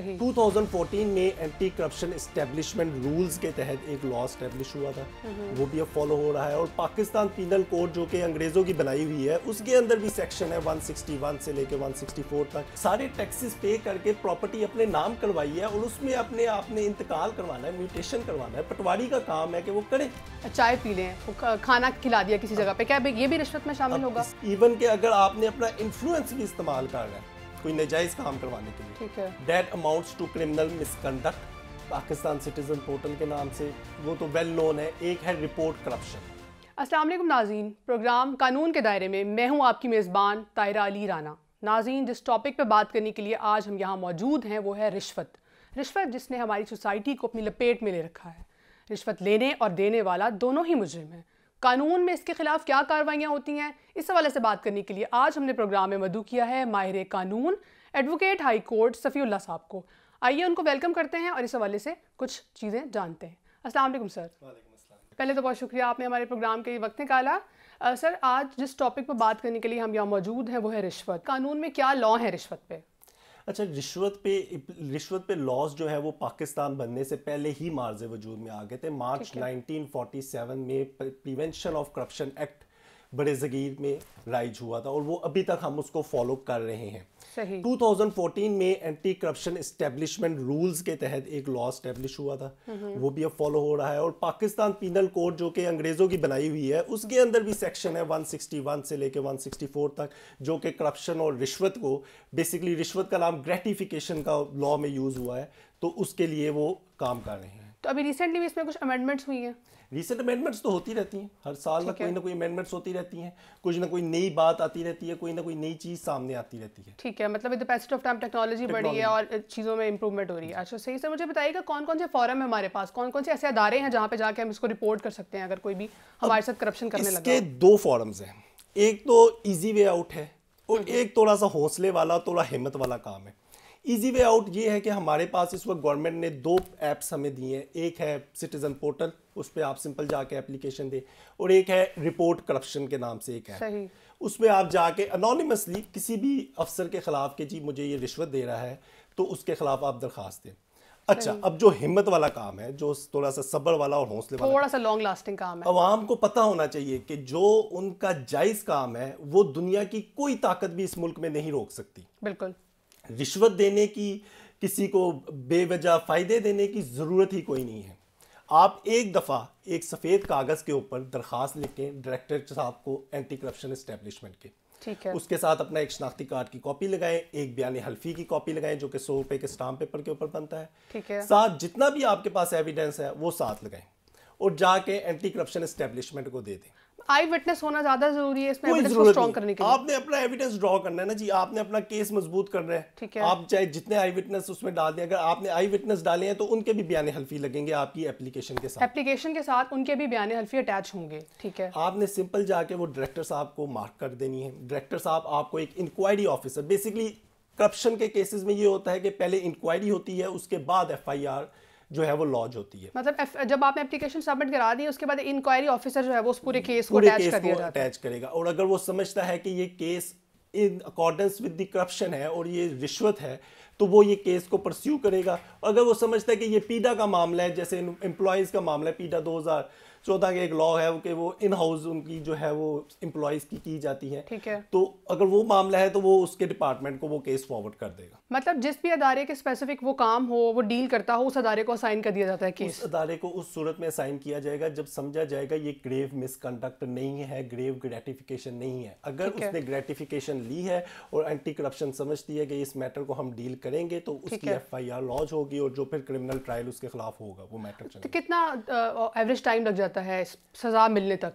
2014 में anti corruption establishment rules के तहत एक लॉ इस्टेब्लिश हुआ था हम्म। वो भी अब फॉलो हो रहा है और पाकिस्तान पीनल कोड जो कि अंग्रेजों की बनाई हुई है उसके अंदर भी सेक्शन है 161 से लेके 164 तक सारे टैक्सेस पे करके प्रॉपर्टी अपने नाम करवाई है और उसमें अपने आपने इंतकाल करवाना है म्यूटेशन करवाना है पटवारी का काम है कि वो करे अच्छा, चाय पी लें खाना खिला दिया किसी जगह पे क्या ये भी रिश्वत में शामिल होगा इवन के अगर आपने अपना इन्फ्लुएंस भी इस्तेमाल कर रहे हैं कोई नजायज़ काम करवाने के लिए ठीक है that amounts to criminal misconduct Pakistan citizen portal के नाम से वो तो वेल नोन है एक है रिपोर्ट करप्शन असलम नाजीन प्रोग्राम कानून के दायरे में मैं हूँ आपकी मेज़बान तायरा अली राना नाजीन जिस टॉपिक पर बात करने के लिए आज हम यहाँ मौजूद हैं वो है रिश्वत रिश्वत जिसने हमारी सोसाइटी को अपनी लपेट में ले रखा है रिश्वत लेने और देने वाला दोनों ही मुजरिम हैं कानून में इसके खिलाफ क्या कार्रवाइयाँ होती हैं इस हवाले से बात करने के लिए आज हमने प्रोग्राम में मधु किया है माहिर कानून एडवोकेट हाई कोर्ट सफ़ीउल्ला साहब को आइए उनको वेलकम करते हैं और इस हवाले से कुछ चीज़ें जानते हैं असल सर पहले तो बहुत शुक्रिया आपने हमारे प्रोग्राम के वक्त निकाला सर आज जिस टॉपिक पर बात करने के लिए हम यहाँ मौजूद हैं वो है रिश्वत कानून में क्या लॉ है रिश्वत पे अच्छा रिश्वत पे रिश्वत पे लॉज जो है वो पाकिस्तान बनने से पहले ही मार्ज वजूद में आ गए थे मार्च 1947 में प्रिवेंशन ऑफ करप्शन एक्ट बड़े ज़गीर में राइज हुआ था और वो अभी तक हम उसको फॉलो कर रहे हैं टू थाउजेंड फोर्टीन में एंटी करप्शन स्टेब्लिशमेंट रूल्स के तहत एक लॉ स्टैब्लिश हुआ था वो भी अब फॉलो हो रहा है और पाकिस्तान पीनल कोड जो कि अंग्रेज़ों की बनाई हुई है उसके अंदर भी सेक्शन है 161 से लेकर 164 तक जो कि करप्शन और रिश्वत को बेसिकली रिश्वत का नाम ग्रेटिफिकेशन का लॉ में यूज़ हुआ है तो उसके लिए वो काम कर रहे हैं तो अभी रिसेंटली भी इसमें कुछ अमेंडमेंट्स हुई हैं रिसेंट अमेंडमेंट्स तो होती रहती हैं हर साल ना कोई ना कोई अमेंडमेंट्स होती रहती हैं कुछ ना कोई नई बात आती रहती है कोई ना कोई नई चीज़ सामने आती रहती है ठीक है मतलब with passage of time technology बढ़ी है और चीज़ों में इंप्रूवमेंट हो रही है अच्छा सही से मुझे बताइएगा कौन कौन से फॉरम है हमारे पास कौन कौन से ऐसे अदारे हैं जहाँ पे जाके हम इसको रिपोर्ट कर सकते हैं अगर कोई भी हमारे साथ करप्शन करने लगे दो फॉरम्स हैं एक तो ईजी वे आउट है और हम्म। एक थोड़ा सा हौसले वाला थोड़ा हिम्मत वाला काम है इजी वे आउट ये है कि हमारे पास इस वक्त गवर्नमेंट ने दो ऐप्स हमें दिए हैं एक है सिटीज़न पोर्टल उस पर आप सिंपल जाके एप्लीकेशन दें और एक है रिपोर्ट करप्शन के नाम से एक है उसमें आप जाके अनोनिमसली किसी भी अफसर के ख़िलाफ़ के जी मुझे ये रिश्वत दे रहा है तो उसके ख़िलाफ़ आप दरख्वास्त दें अच्छा अब जो हिम्मत वाला काम है जो थोड़ा सा सब्र वाला और हौसले वाला थोड़ा सा लॉन्ग लास्टिंग काम है आवाम को पता होना चाहिए कि जो उनका जायज़ काम है वो दुनिया की कोई ताकत भी इस मुल्क में नहीं रोक सकती बिल्कुल रिश्वत देने की किसी को बेवजह फ़ायदे देने की ज़रूरत ही कोई नहीं है आप एक दफ़ा एक सफ़ेद कागज़ के ऊपर दरख्वास्त लिखें डायरेक्टर साहब को एंटी करप्शन इस्टेब्लिशमेंट के ठीक है उसके साथ अपना एक शनाख्ती कार्ड की कॉपी लगाएं एक बयान हल्फी की कॉपी लगाएं जो कि सौ रुपए के स्टाम्प पेपर के ऊपर बनता है ठीक है साथ जितना भी आपके पास एविडेंस है वो साथ लगाएं और जाके एंटी करप्शन इस्टेब्लिशमेंट को दे दें आई विटनेस होना ज्यादा जरूरी है इसमें एविडेंस को स्ट्रॉन्ग करने के लिए आपने अपना एविडेंस ड्रॉ करना है ना जी आपने अपना केस मजबूत करना है ठीक है आप चाहे जितने आई विटनेस उसमें डाल दें अगर आपने आई विटनेस डाले हैं तो उनके भी बयान हल्फी लगेंगे आपकी एप्लीकेशन के साथ एप्लीकेशन के साथ उनके भी बयान हल्फी अटैच होंगे ठीक है आपने सिंपल जाके वो डायरेक्टर साहब को मार्क कर देनी है डायरेक्टर साहब आपको एक इंक्वायरी ऑफिसर बेसिकली करप्शन के केसेस में ये होता है कि पहले इंक्वायरी होती है उसके बाद एफ जो है वो लॉज होती है मतलब जब आपने एप्लीकेशन सबमिट करा दी उसके बाद इंक्वायरी ऑफिसर जो है वो उस पूरे केस पूरे को अटैच कर अटैच करेगा और अगर वो समझता है कि ये case in accordance with the corruption है और ये रिश्वत है तो वो ये केस को परस्यू करेगा अगर वो समझता है कि ये पीडा का मामला है जैसे एम्प्लॉयज़ का मामला है पीडा दो चौथा कि एक लॉ है कि वो इन हाउस उनकी जो है वो इम्प्लॉज की की जाती है ठीक है तो अगर वो मामला है तो वो उसके डिपार्टमेंट को वो केस फॉरवर्ड कर देगा मतलब जिस भी अदारे के स्पेसिफिक वो काम हो वो डील करता हो उस अदारे को असाइन कर दिया जाता है केस उस अदारे को उस सूरत में असाइन किया जाएगा जब समझा जाएगा ये ग्रेव मिसकंडक्ट नहीं है ग्रेव ग्रेटिफिकेशन नहीं है अगर उसने ग्रेटिफिकेशन ली है और एंटी करप्शन समझती है कि इस मैटर को हम डील करेंगे तो उसकी एफ आई आर लॉन्च होगी और जो फिर क्रिमिनल ट्रायल उसके खिलाफ होगा वो मैटर तो कितना एवरेज टाइम लग जाता जाता है सज़ा मिलने तक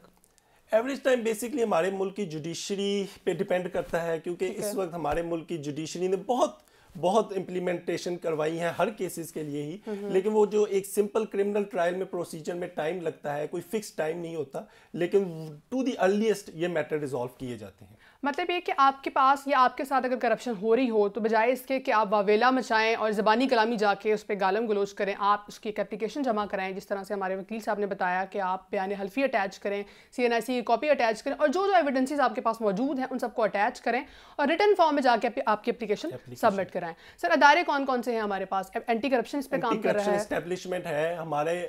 एवरेज टाइम बेसिकली हमारे मुल्क की जुडिशरी पे डिपेंड करता है क्योंकि इस वक्त हमारे मुल्क की जुडिशरी ने बहुत बहुत इम्प्लीमेंटेशन करवाई है हर केसेस के लिए ही हम्म, हम्म। लेकिन वो जो एक सिंपल क्रिमिनल ट्रायल में प्रोसीजर में टाइम लगता है कोई फिक्स टाइम नहीं होता लेकिन टू दर्लीस्ट ये मैटर रिजॉल्व किए जाते हैं मतलब ये कि आपके पास या आपके साथ अगर करप्शन हो रही हो तो बजाय इसके कि आप वावेला मचाएं और ज़बानी कलामी जाके उस पर गालम गलोच करें आप उसकी एक एप्लीकेशन जमा कराएं जिस तरह से हमारे वकील साहब ने बताया कि आप बयान हल्फी अटैच करें सी एन आई सी की कॉपी अटैच करें और जो जो एविडेंसेज आपके पास मौजूद हैं उन सबको अटैच करें और रिटर्न फॉर्म में जाके आपकी एप्लीकेशन सबमिट कराएं सर अदारे कौन कौन से हैं हमारे पास एंटी करप्शन इस पर काम कर रहा है हमारे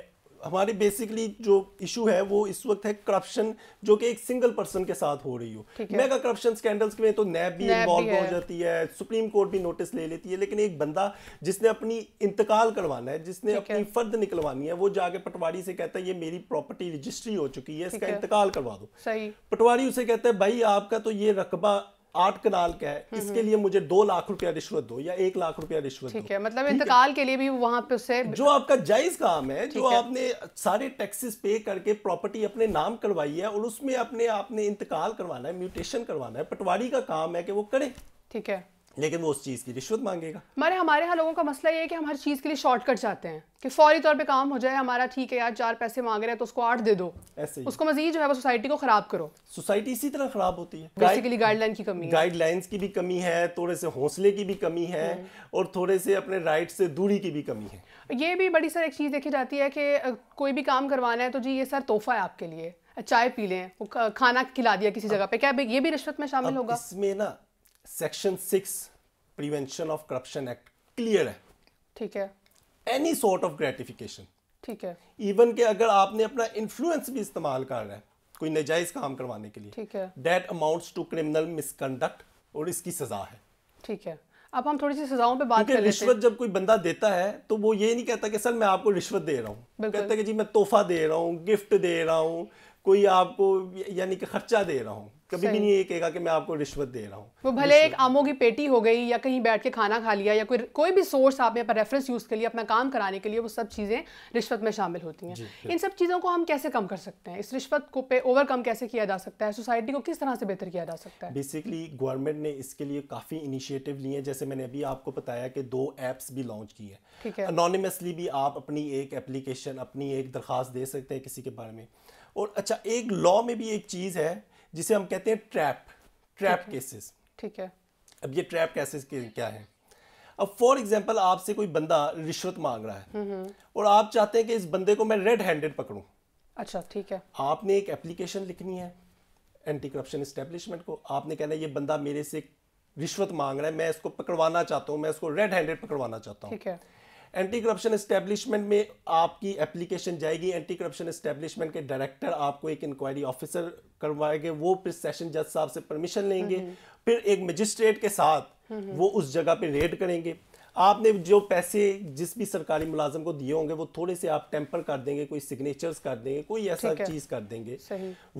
हमारी बेसिकली जो इशू है वो इस वक्त है करप्शन जो कि एक सिंगल पर्सन के साथ हो रही हो मेगा करप्शन स्कैंडल्स में तो नैब भी इन्वॉल्व हो जाती है सुप्रीम कोर्ट भी नोटिस ले लेती है लेकिन एक बंदा जिसने अपनी इंतकाल करवाना है जिसने अपनी फर्द निकलवानी है वो जाके पटवारी से कहता है ये मेरी प्रॉपर्टी रजिस्ट्री हो चुकी है इसका इंतकाल करवा दो पटवारी उसे कहता है भाई आपका तो ये रकबा आठ कनाल का है हम्म, हम्म। इसके लिए मुझे दो लाख रुपया रिश्वत दो या एक लाख रुपया रिश्वत ठीक है मतलब इंतकाल के लिए भी वहां पे उसे जो आपका जायज काम है जो है। आपने सारे टैक्सेस पे करके प्रॉपर्टी अपने नाम करवाई है और उसमें अपने आपने इंतकाल करवाना है म्यूटेशन करवाना है पटवारी का काम है कि वो करे ठीक है लेकिन वो उस चीज़ की रिश्वत मांगेगा हमारे हमारे यहाँ लोगों का मसला ये है कि हम हर चीज़ के लिए शॉर्टकट चाहते हैं कि फौरी तौर पे काम हो जाए हमारा ठीक है यार चार पैसे मांग रहे हैं तो उसको आठ दे दो ऐसे उसको मजीद जो है वो सोसाइटी को खराब करो सोसाइटी इसी तरह खराब होती है बेसिकली गाइडलाइन की कमी गाइडलाइंस की भी कमी है थोड़े से हौसले की भी कमी है हम्म। और थोड़े से अपने राइट से दूरी की भी कमी है ये भी बड़ी सर एक चीज़ देखी जाती है कि कोई भी काम करवाना है तो जी ये सर तोहफा है आपके लिए चाय पी लें खाना खिला दिया किसी जगह पे क्या ये भी रिश्वत में शामिल होगा इसमें ना section six prevention of corruption act clear है ठीक है एनी सॉर्ट ऑफ ग्रेटिफिकेशन ठीक है इवन के अगर आपने अपना इन्फ्लुएंस भी इस्तेमाल कर रहा है कोई नजायज काम करवाने के लिए ठीक है that amounts to criminal misconduct और इसकी सजा है ठीक है अब हम थोड़ी सी सजाओं पे बात कर रिश्वत जब कोई बंदा देता है तो वो ये नहीं कहता कि सर मैं आपको रिश्वत दे रहा हूँ कहता है कि जी मैं तोहफा दे रहा हूँ गिफ्ट दे रहा हूँ कोई आपको यानी कि खर्चा दे रहा हूँ कभी भी नहीं ये कहेगा कि मैं आपको रिश्वत दे रहा हूँ वो भले एक आमों की पेटी हो गई या कहीं बैठ के खाना खा लिया या कोई कोई भी सोर्स आपने पर रेफरेंस यूज़ के लिए अपना काम कराने के लिए वो सब चीज़ें रिश्वत में शामिल होती हैं इन सब चीज़ों को हम कैसे कम कर सकते हैं इस रिश्वत को पे ओवरकम कैसे किया जा सकता है सोसाइटी को किस तरह से बेहतर किया जा सकता है बेसिकली गवर्नमेंट ने इसके लिए काफ़ी इनिशिएटिव लिए हैं जैसे मैंने अभी आपको बताया कि दो ऐप्स भी लॉन्च की है ठीक है अनोनिमसली भी आप अपनी एक एप्लीकेशन अपनी एक दरख्वास्त दे सकते हैं किसी के बारे में और अच्छा एक लॉ में भी एक चीज़ है जिसे हम कहते हैं ट्रैप ट्रैप केसेस ठीक है अब ये ट्रैप केसेस क्या है अब फॉर एग्जाम्पल आपसे कोई बंदा रिश्वत मांग रहा है हम्म, हम्म। और आप चाहते हैं कि इस बंदे को मैं रेड हैंडेड पकड़ू अच्छा ठीक है आपने एक एप्लीकेशन लिखनी है एंटी करप्शन स्टेब्लिशमेंट को आपने कहना है ये बंदा मेरे से रिश्वत मांग रहा है मैं इसको पकड़वाना चाहता हूँ मैं इसको रेड हैंडेड पकड़वाना चाहता हूँ एंटी करप्शन इस्टेब्लिशमेंट में आपकी एप्लीकेशन जाएगी एंटी करप्शन इस्टेब्लिशमेंट के डायरेक्टर आपको एक इंक्वायरी ऑफिसर करवाएंगे वो फिर सेशन जज साहब से परमिशन लेंगे हम्म, हम्म। फिर एक मजिस्ट्रेट के साथ हम्म, वो उस जगह पे रेड करेंगे आपने जो पैसे जिस भी सरकारी मुलाजम को दिए होंगे वो थोड़े से आप टेम्पर कर देंगे कोई सिग्नेचर्स कर देंगे कोई ऐसा चीज कर देंगे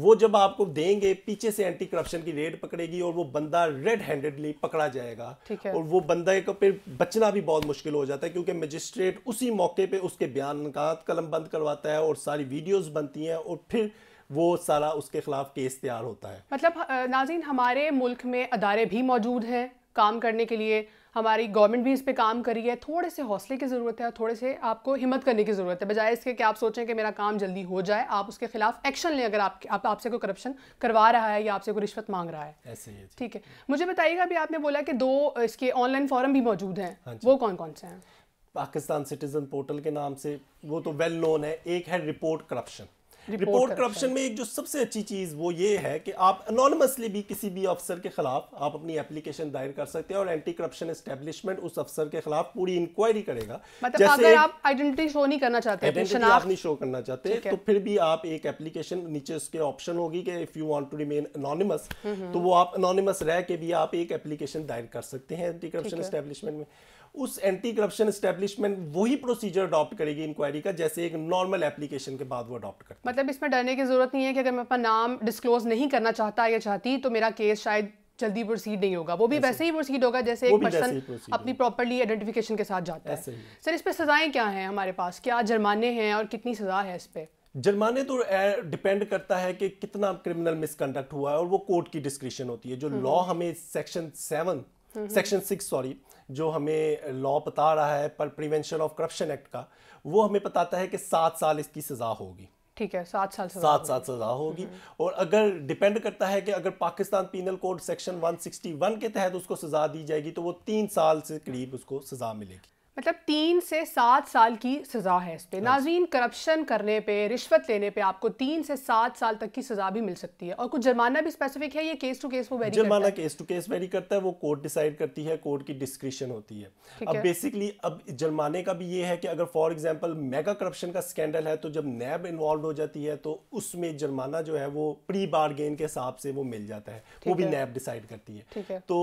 वो जब आपको देंगे पीछे से एंटी करप्शन की रेड पकड़ेगी और वो बंदा रेड हैंडेडली पकड़ा जाएगा और वो बंदा को फिर बचना भी बहुत मुश्किल हो जाता है क्योंकि मजिस्ट्रेट उसी मौके पर उसके बयान का कलम बंद करवाता है और सारी वीडियोज बनती हैं और फिर वो सारा उसके खिलाफ केस तैयार होता है मतलब नाजीन हमारे मुल्क में अदारे भी मौजूद हैं काम करने के लिए हमारी गवर्नमेंट भी इस पर काम करी है थोड़े से हौसले की ज़रूरत है और थोड़े से आपको हिम्मत करने की ज़रूरत है बजाय इसके कि आप सोचें कि मेरा काम जल्दी हो जाए आप उसके खिलाफ एक्शन लें अगर आप, आप आपसे कोई करप्शन करवा रहा है या आपसे कोई रिश्वत मांग रहा है ऐसे ही ठीक है मुझे बताइएगा अभी आपने बोला कि दो इसके ऑनलाइन फॉरम भी मौजूद हैं हाँ वो कौन कौन से हैं पाकिस्तान सिटीजन पोर्टल के नाम से वो तो वेल नोन है एक है रिपोर्ट करप्शन रिपोर्ट करप्शन में एक जो सबसे अच्छी चीज़ वो ये है कि आप अनोनमसली भी किसी भी अफसर के खिलाफ आप अपनी एप्लीकेशन दायर कर सकते हैं और एंटी करप्शन एस्टेब्लिशमेंट उस अफसर के खिलाफ पूरी इंक्वायरी करेगा मतलब अगर आप आइडेंटिटी शो नहीं करना चाहते आप नहीं शो करना चाहते तो फिर भी आप एक एप्लीकेशन नीचे उसके ऑप्शन होगी कि if you want to remain anonymous तो वो आप अनोनिमस रह के भी आप एक एप्लीकेशन दायर कर सकते हैं एंटी करप्शन एस्टेब्लिशमेंट में उस एंटी करप्शन स्टेब्लिशमेंट वही प्रोसीजर अडॉप्ट करेगी इंक्वायरी का जैसे एक नॉर्मल एप्लीकेशन के बाद वो अडॉप्ट करती मतलब इसमें डरने की जरूरत नहीं है कि अगर मैं अपना नाम डिस्क्लोज नहीं करना चाहता या चाहती तो मेरा केस शायद जल्दी प्रोसीड नहीं होगा वो भी वैसे ही प्रोसीड होगा जैसे एक पर्सन अपनी प्रॉपरली आइडेंटिफिकेशन के साथ जाता है सर इस पर सजाएं क्या हैं हमारे पास क्या जुर्माने हैं और कितनी सजा है इस पर जुर्माने तो डिपेंड करता है कि कितना क्रिमिनल मिसकंडक्ट हुआ है और वो कोर्ट की डिस्क्रिप्शन होती है जो लॉ हम्म। हमें section seven section six sorry जो हमें लॉ बता रहा है पर प्रिवेंशन ऑफ करप्शन एक्ट का वो हमें बताता है कि सात साल इसकी सज़ा होगी ठीक है सात साल सजा सात साल सजा होगी हम्म, हम्म। और अगर डिपेंड करता है कि अगर पाकिस्तान पीनल कोड सेक्शन 161 के तहत उसको सजा दी जाएगी तो वो तीन साल से करीब उसको सजा मिलेगी मतलब तीन से सात साल की सज़ा है इस पर नाजीन करप्शन करने पे रिश्वत लेने पे आपको तीन से सात साल तक की सज़ा भी मिल सकती है और कुछ जुर्माना भी स्पेसिफिक है ये केस टू केस वो वेरी जुर्माना केस टू केस वेरी करता है वो कोर्ट डिसाइड करती है कोर्ट की डिस्क्रिप्शन होती है अब है? बेसिकली अब जुर्माने का भी ये है कि अगर फॉर एग्जाम्पल मेगा करप्शन का स्कैंडल है तो जब नैब इन्वॉल्व हो जाती है तो उसमें जुर्माना जो है वो प्री बारगेन के हिसाब से वो मिल जाता है वो भी नैब डिसाइड करती है तो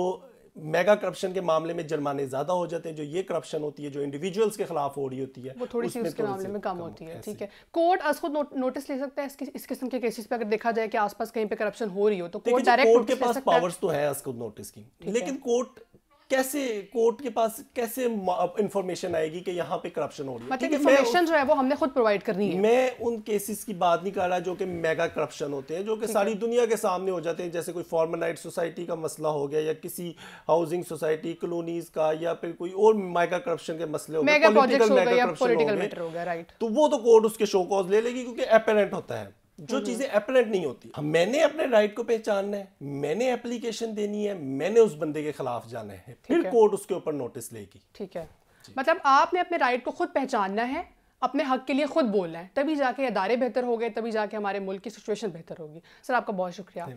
मेगा करप्शन के मामले में जुर्माने ज्यादा हो जाते हैं जो ये करप्शन होती है जो इंडिविजुअल्स के खिलाफ हो रही होती है वो थोड़ी सी उसके मामले में कम होती है ठीक है कोर्ट अस खुद नोटिस ले सकता है इस किस्म के केसेस पे अगर देखा जाए कि आसपास कहीं पे करप्शन हो रही हो तो कोर्ट डायरेक्ट कोर्ट के पास पावर्स तो है अस खुद नोटिस की लेकिन कोर्ट कैसे कोर्ट के पास कैसे इंफॉर्मेशन आएगी कि यहाँ पे करप्शन हो रही है मतलब इंफॉर्मेशन जो है वो हमने खुद प्रोवाइड करनी है मैं उन केसेस की बात नहीं कर रहा जो कि मेगा करप्शन होते हैं जो कि सारी दुनिया के सामने हो जाते हैं जैसे कोई फॉर्मलाइट सोसाइटी का मसला हो गया या किसी हाउसिंग सोसाइटी कॉलोनीज का या फिर कोई और मेगा करप्शन के मसले हो गए हो गए तो वो तो कोर्ट उसके शो कॉज ले लेगी क्योंकि अपेरेंट होता है जो हम्म। चीजें अपरेंट नहीं होती मैंने अपने राइट को पहचानना है मैंने एप्लीकेशन देनी है मैंने उस बंदे के खिलाफ जाना है फिर कोर्ट उसके ऊपर नोटिस लेगी ठीक है मतलब आपने अपने राइट को खुद पहचानना है अपने हक के लिए खुद बोलना है तभी जाके अदारे बेहतर हो गए तभी जाके हमारे मुल्क की सिचुएशन बेहतर होगी सर आपका बहुत शुक्रिया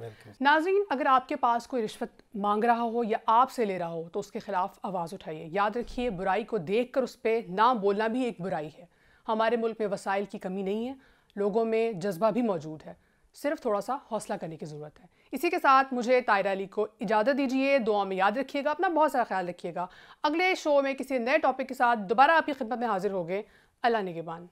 नाजरीन अगर आपके पास कोई रिश्वत मांग रहा हो या आपसे ले रहा हो तो उसके ख़िलाफ़ आवाज़ उठाइए याद रखिए बुराई को देख कर उस पर ना बोलना भी एक बुराई है हमारे मुल्क में वसाइल की कमी नहीं है लोगों में जज्बा भी मौजूद है सिर्फ थोड़ा सा हौसला करने की ज़रूरत है इसी के साथ मुझे तायरा अली को इजाज़त दीजिए दुआ में याद रखिएगा अपना बहुत सारा ख्याल रखिएगा अगले शो में किसी नए टॉपिक के साथ दोबारा आपकी खिदमत में हाजिर हो गए अल्लाह निगेबान